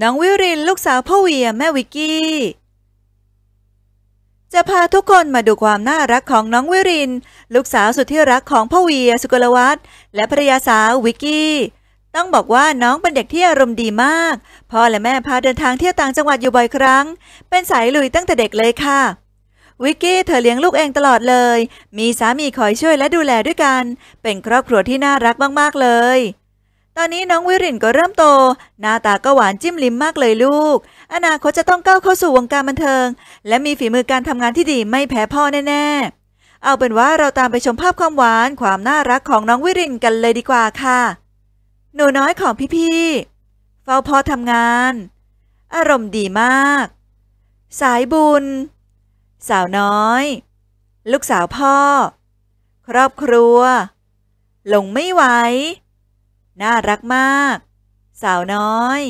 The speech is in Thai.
น้องวิริน ลูกสาวพ่อเวีย แม่วิกกี้ จะพาทุกคนมาดูความน่ารักของน้องวิริน ลูกสาวสุดที่รักของพ่อเวีย สุกลวัตและภรรยาสาววิกกี้ ต้องบอกว่าน้องเป็นเด็กที่อารมณ์ดีมาก พ่อและแม่พาเดินทางเที่ยวต่างจังหวัดอยู่บ่อยครั้ง เป็นสายลุยตั้งแต่เด็กเลยค่ะ วิกกี้เธอเลี้ยงลูกเองตลอดเลย มีสามีคอยช่วยและดูแลด้วยกัน เป็นครอบครัวที่น่ารักมากๆเลยตอนนี้น้องวิรินก็เริ่มโตหน้าตาก็หวานจิ้มลิ้มมากเลยลูก อนาคตจะต้องก้าวเข้าสู่วงการบันเทิง และมีฝีมือการทำงานที่ดีไม่แพ้พ่อแน่ ๆ เอาเป็นว่าเราตามไปชมภาพความหวานความน่ารักของน้องวิรินกันเลยดีกว่าค่ะ หนูน้อยของพี่ๆ เฝ้าพ่อทำงาน อารมณ์ดีมาก สายบุญสาวน้อย ลูกสาวพ่อ ครอบครัวหลงไม่ไหวน่ารักมาก สาวน้อย